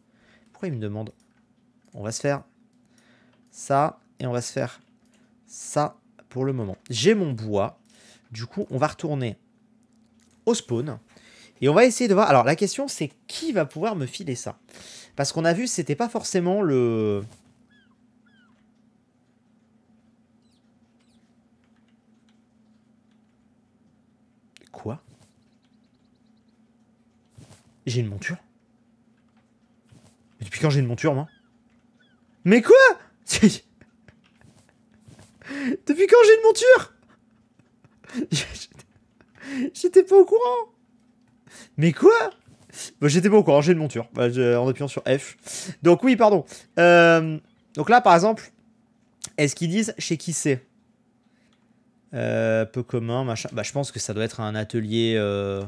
Pourquoi il me demande On va se faire ça et on va se faire ça pour le moment. J'ai mon bois. Du coup, on va retourner au spawn. Et on va essayer de voir... Alors, la question, c'est qui va pouvoir me filer ça Parce qu'on a vu, c'était pas forcément le... Quoi J'ai une monture Mais depuis quand j'ai une monture, moi Mais quoi Depuis quand j'ai une monture J'étais pas au courant. Mais quoi bah, J'étais pas au courant, j'ai une monture. Bah, en appuyant sur F. Donc oui, pardon. Euh, donc là, par exemple, est-ce qu'ils disent chez qui c'est euh, Peu commun, machin. Bah, je pense que ça doit être un atelier... Euh,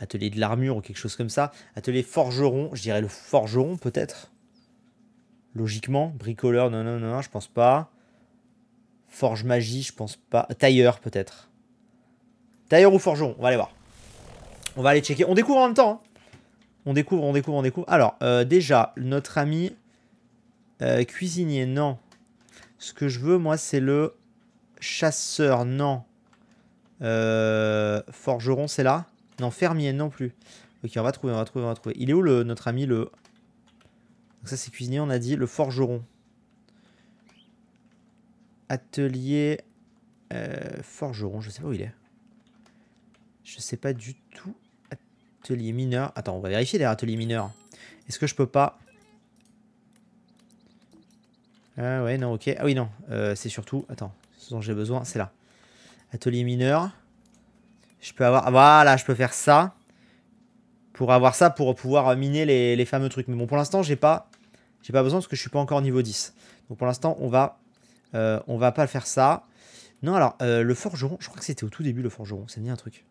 atelier de l'armure ou quelque chose comme ça. Atelier forgeron, je dirais le forgeron peut-être. Logiquement, bricoleur, non, non, non, je pense pas. Forge magie, je pense pas. Tailleur peut-être. Tailleur ou forgeron, on va aller voir. On va aller checker. On découvre en même temps. Hein. On découvre, on découvre, on découvre. Alors, euh, déjà, notre ami euh, cuisinier, non. Ce que je veux, moi, c'est le chasseur, non. Euh, forgeron, c'est là. Non, fermier, non plus. Ok, on va trouver, on va trouver, on va trouver. Il est où le, notre ami, le... Donc ça, c'est cuisinier, on a dit, le forgeron. Atelier... forgeron, je sais pas où il est. Je sais pas du tout. Atelier mineur. Attends, on va vérifier les ateliers mineurs. Est-ce que je peux pas... Ah ouais, non, ok. Ah oui, non. Euh, c'est surtout... Attends, ce dont j'ai besoin, c'est là. Atelier mineur. Je peux avoir... Voilà, je peux faire ça. Pour avoir ça, pour pouvoir miner les, fameux trucs. Mais bon, pour l'instant, j'ai pas... J'ai pas besoin parce que je suis pas encore niveau 10. Donc pour l'instant, on va... Euh, on va pas faire ça. Non, alors, euh, le forgeron, je crois que c'était au tout début le forgeron, ça me dit un truc.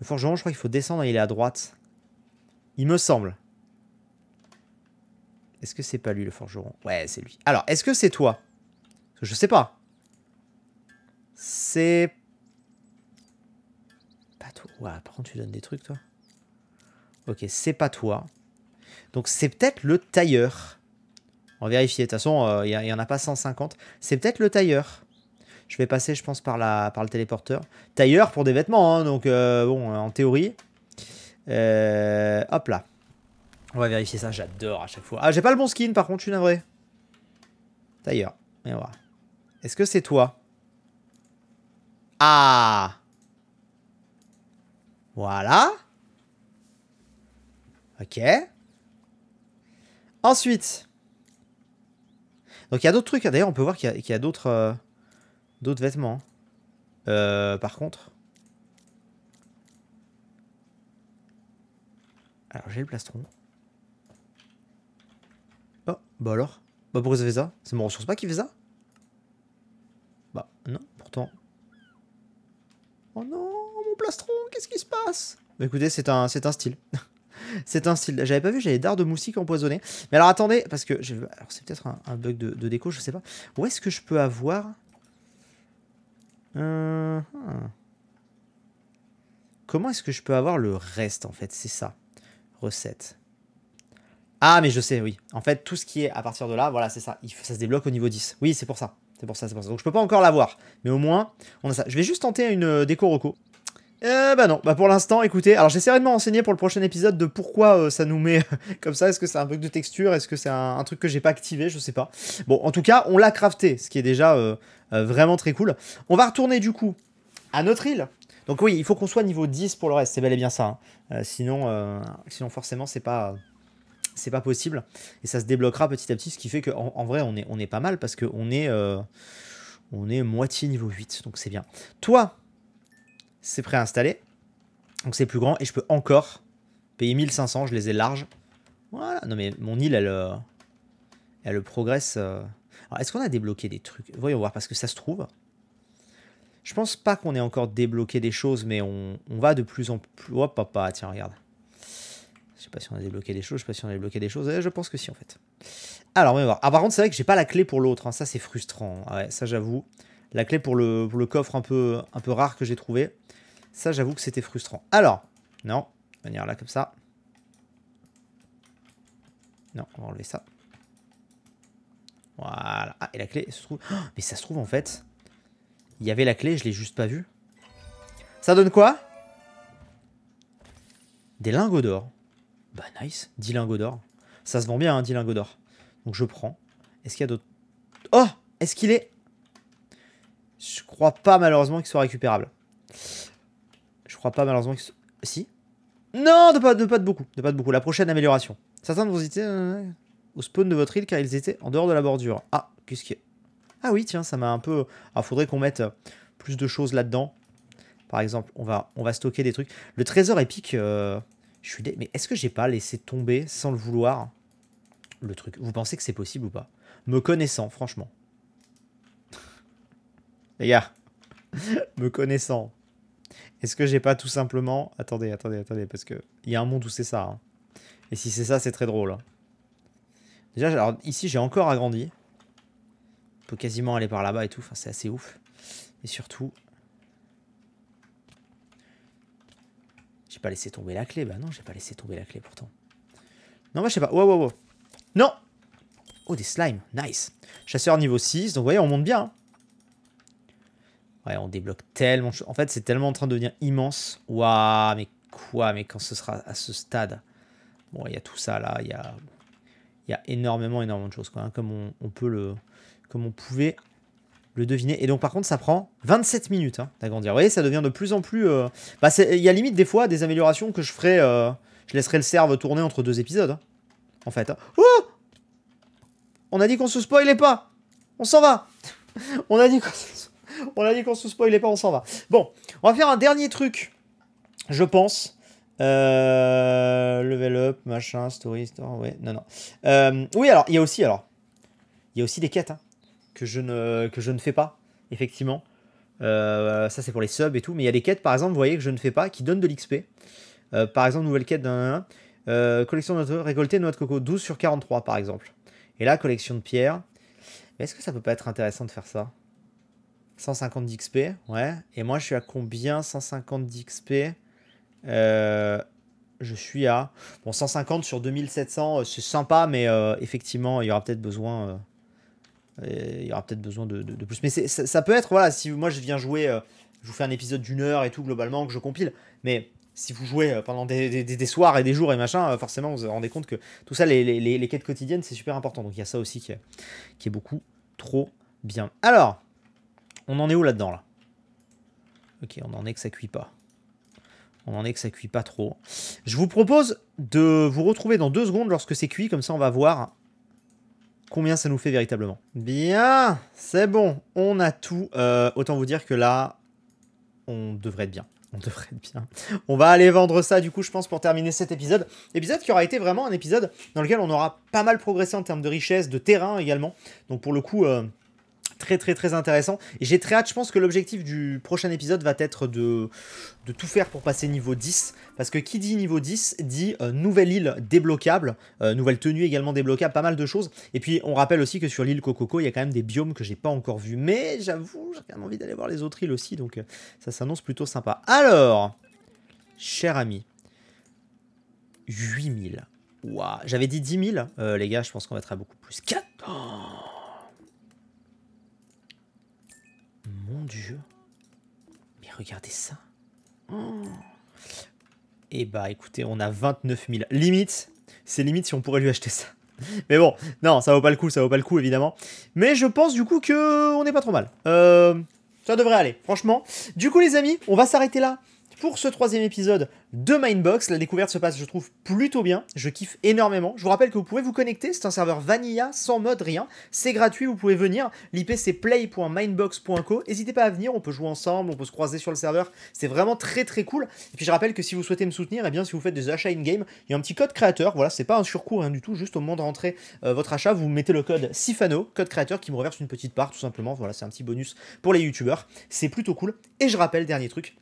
Le forgeron, je crois qu'il faut descendre il est à droite. Il me semble. Est-ce que c'est pas lui, le forgeron Ouais, c'est lui. Alors, est-ce que c'est toi je sais pas. C'est... Pas toi. par contre, tu donnes des trucs, toi. Ok, c'est pas toi. Donc, c'est peut-être le tailleur. On va vérifier. De toute façon, euh, il n'y en a pas 150. C'est peut-être le tailleur. Je vais passer, je pense, par, la, par le téléporteur. Tailleur pour des vêtements, hein, donc euh, bon, en théorie. Euh, hop là. On va vérifier ça, j'adore à chaque fois. Ah, j'ai pas le bon skin, par contre, je suis navré. Tailleur, voilà. Est-ce que c'est toi Ah Voilà. Ok. Ensuite. Donc il y a d'autres trucs. D'ailleurs, on peut voir qu'il y a d'autres... Euh, D'autres vêtements. Euh, par contre. Alors j'ai le plastron. Oh, bah alors Bah pourquoi ça fait ça C'est mon ressource pas qui fait ça Bah non, pourtant. Oh non, mon plastron, qu'est-ce qui se passe Bah écoutez, c'est un, un style. c'est un style. J'avais pas vu, j'avais d'art de moustique empoisonné. Mais alors attendez, parce que. Alors c'est peut-être un, bug de, de, déco, je sais pas. Où est-ce que je peux avoir euh, ah. Comment est-ce que je peux avoir le reste en fait C'est ça. Recette. Ah mais je sais, oui. En fait, tout ce qui est à partir de là, voilà, c'est ça. ça se débloque au niveau 10. Oui, c'est pour ça. C'est pour ça, c'est pour ça. Donc je peux pas encore l'avoir. Mais au moins, on a ça. Je vais juste tenter une euh, déco roco. Euh, bah non, bah pour l'instant, écoutez, alors j'essaierai de m'en renseigner pour le prochain épisode de pourquoi euh, ça nous met comme ça, est-ce que c'est un bug de texture, est-ce que c'est un, truc que j'ai pas activé, je sais pas. Bon, en tout cas, on l'a crafté, ce qui est déjà euh, euh, vraiment très cool. On va retourner du coup à notre île. Donc oui, il faut qu'on soit niveau 10 pour le reste, c'est bel et bien ça. Hein. sinon, sinon forcément, c'est pas c'est pas possible. Et ça se débloquera petit à petit, ce qui fait qu'en en, vrai, on est, on est pas mal parce qu'on est, on est moitié niveau 8, donc c'est bien. Toi c'est préinstallé. Donc c'est plus grand et je peux encore payer 1500, je les ai larges. Voilà, non mais mon île, elle, euh, elle progresse. Euh. Alors est-ce qu'on a débloqué des trucs Voyons voir, parce que ça se trouve. Je pense pas qu'on ait encore débloqué des choses, mais on, va de plus en plus... Oh ah, papa, tiens, regarde. Je sais pas si on a débloqué des choses, je sais pas si on a débloqué des choses. Eh, je pense que si, en fait. Alors, on va voir. Ah, par contre, c'est vrai que j'ai pas la clé pour l'autre. Hein. Ça, c'est frustrant. Ah ça, j'avoue. La clé pour le, pour le coffre un peu, un peu rare que j'ai trouvé. Ça, j'avoue que c'était frustrant. Alors, non, manière là comme ça. Non, on va enlever ça. Voilà. Ah, et la clé elle se trouve... Oh, mais ça se trouve, en fait, il y avait la clé, je l'ai juste pas vue. Ça donne quoi Des lingots d'or. Bah, nice. 10 lingots d'or. Ça se vend bien, hein, 10 lingots d'or. Donc, je prends. Est-ce qu'il y a d'autres... Oh Est-ce qu'il est... Je crois pas, malheureusement, qu'il soit récupérable. Je crois pas malheureusement que... Si Non, de pas, de pas de beaucoup. De pas de beaucoup. La prochaine amélioration. Certains de vos étaient au spawn de votre île car ils étaient en dehors de la bordure. Ah, qu'est-ce qui est... Ah oui, tiens, ça m'a un peu... Ah, faudrait qu'on mette euh, plus de choses là-dedans. Par exemple, on va, on va stocker des trucs. Le trésor épique... Euh, je suis Mais est-ce que j'ai pas laissé tomber sans le vouloir le truc Vous pensez que c'est possible ou pas Me connaissant, franchement. Les gars, me connaissant, est-ce que j'ai pas tout simplement. Attendez, attendez, attendez, parce qu'il y a un monde où c'est ça. Hein. Et si c'est ça, c'est très drôle. Hein. Déjà, alors ici, j'ai encore agrandi. On peut quasiment aller par là-bas et tout. Enfin, c'est assez ouf. Et surtout. J'ai pas laissé tomber la clé. Bah non, j'ai pas laissé tomber la clé pourtant. Non, bah je sais pas. Wow, wow, wow. Non Oh, des slimes. Nice. Chasseur niveau 6. Donc, vous voyez, on monte bien. Hein. Ouais, on débloque tellement. En fait, c'est tellement en train de devenir immense. Waouh, mais quoi Mais quand ce sera à ce stade Bon, il y a tout ça là. Il y a, énormément, énormément de choses. Quoi, hein, comme, on, peut le, comme on pouvait le deviner. Et donc, par contre, ça prend 27 minutes hein, d'agrandir. Vous voyez, ça devient de plus en plus. Euh, bah, il y a limite des fois des améliorations que je ferai. Euh, je laisserai le serve tourner entre deux épisodes. Hein, en fait. Oh on a dit qu'on se spoilait pas On s'en va On a dit qu'on se on a dit qu'on se spoilait pas, on s'en va. Bon, on va faire un dernier truc, je pense. Euh, level up, machin, story, story, ouais, non, non. Euh, oui, alors, il y a aussi, alors, il y a aussi des quêtes hein, que, je ne, que je ne fais pas, effectivement. Euh, ça, c'est pour les subs et tout, mais il y a des quêtes, par exemple, vous voyez, que je ne fais pas, qui donnent de l'XP. par exemple, nouvelle quête d'un. collection de récolter noix de coco 12 sur 43 par exemple. Et là, collection de pierres. est-ce que ça peut pas être intéressant de faire ça 150 d'XP, ouais. Et moi, je suis à combien 150 d'XP euh, Je suis à... Bon, 150 sur 2700, euh, c'est sympa, mais euh, effectivement, il y aura peut-être besoin... il y aura peut-être besoin de, plus. Mais ça, peut être, voilà, si moi je viens jouer, je vous fais un épisode d'une heure et tout, globalement, que je compile. Mais si vous jouez pendant des, soirs et des jours et machin, forcément, vous vous rendez compte que tout ça, les, quêtes quotidiennes, c'est super important. Donc il y a ça aussi qui qui est beaucoup trop bien. Alors, on en est où là-dedans là Ok, on en est que ça cuit pas. On en est que ça cuit pas trop. Je vous propose de vous retrouver dans deux secondes lorsque c'est cuit, comme ça on va voir combien ça nous fait véritablement. Bien, c'est bon, on a tout. Euh, autant vous dire que là, on devrait être bien. On devrait être bien. On va aller vendre ça du coup, je pense, pour terminer cet épisode. Épisode qui aura été vraiment un épisode dans lequel on aura pas mal progressé en termes de richesse, de terrain également. Donc pour le coup... Euh, très très très intéressant. Et j'ai très hâte, je pense que l'objectif du prochain épisode va être de, de tout faire pour passer niveau 10. Parce que qui dit niveau 10 dit euh, nouvelle île débloquable, euh, nouvelle tenue également débloquable, pas mal de choses. Et puis on rappelle aussi que sur l'île Cococo, il y a quand même des biomes que j'ai pas encore vus. Mais j'avoue, j'ai quand même envie d'aller voir les autres îles aussi, donc euh, ça s'annonce plutôt sympa. Alors, cher ami, 8000. Waouh, j'avais dit 10 000, les gars, je pense qu'on va être à beaucoup plus. 4 Mon dieu. Mais regardez ça. Oh. Et eh bah écoutez, on a 29 000. Limite, c'est limite si on pourrait lui acheter ça. Mais bon, non, ça vaut pas le coup, ça vaut pas le coup évidemment. Mais je pense du coup que on n'est pas trop mal. Euh, ça devrait aller, franchement. Du coup les amis, on va s'arrêter là pour ce troisième épisode de Mindbox. La découverte se passe, je trouve, plutôt bien. Je kiffe énormément. Je vous rappelle que vous pouvez vous connecter. C'est un serveur vanilla, sans mode, rien. C'est gratuit, vous pouvez venir. L'IP, c'est play.minebox.co, N'hésitez pas à venir, on peut jouer ensemble, on peut se croiser sur le serveur. C'est vraiment très très cool. Et puis je rappelle que si vous souhaitez me soutenir, et eh bien si vous faites des achats in-game, il y a un petit code créateur. Voilà, c'est pas un surcoût, rien du tout. Juste au moment de rentrer euh, votre achat, vous mettez le code SIFANO, code créateur qui me reverse une petite part, tout simplement. Voilà, c'est un petit bonus pour les youtubeurs. C'est plutôt cool. Et je rappelle, dernier truc,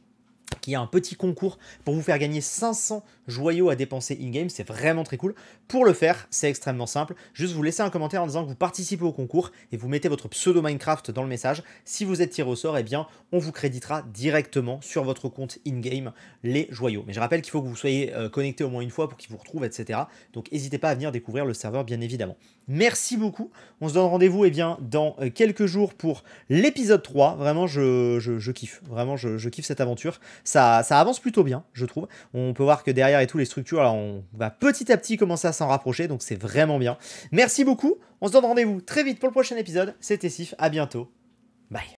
il y a un petit concours pour vous faire gagner 500 joyaux à dépenser in-game, c'est vraiment très cool. Pour le faire, c'est extrêmement simple, juste vous laissez un commentaire en disant que vous participez au concours et vous mettez votre pseudo Minecraft dans le message. Si vous êtes tiré au sort, eh bien, on vous créditera directement sur votre compte in-game les joyaux. Mais je rappelle qu'il faut que vous soyez euh, connecté au moins une fois pour qu'ils vous retrouvent, etc. Donc n'hésitez pas à venir découvrir le serveur, bien évidemment. Merci beaucoup. On se donne rendez-vous eh bien, dans euh, quelques jours pour l'épisode 3. Vraiment, je, kiffe. Vraiment, je, kiffe cette aventure. Ça, ça avance plutôt bien, je trouve. On peut voir que derrière et tout, les structures, on va petit à petit commencer à s'en rapprocher. Donc, c'est vraiment bien. Merci beaucoup. On se donne rendez-vous très vite pour le prochain épisode. C'était Sif. À bientôt. Bye.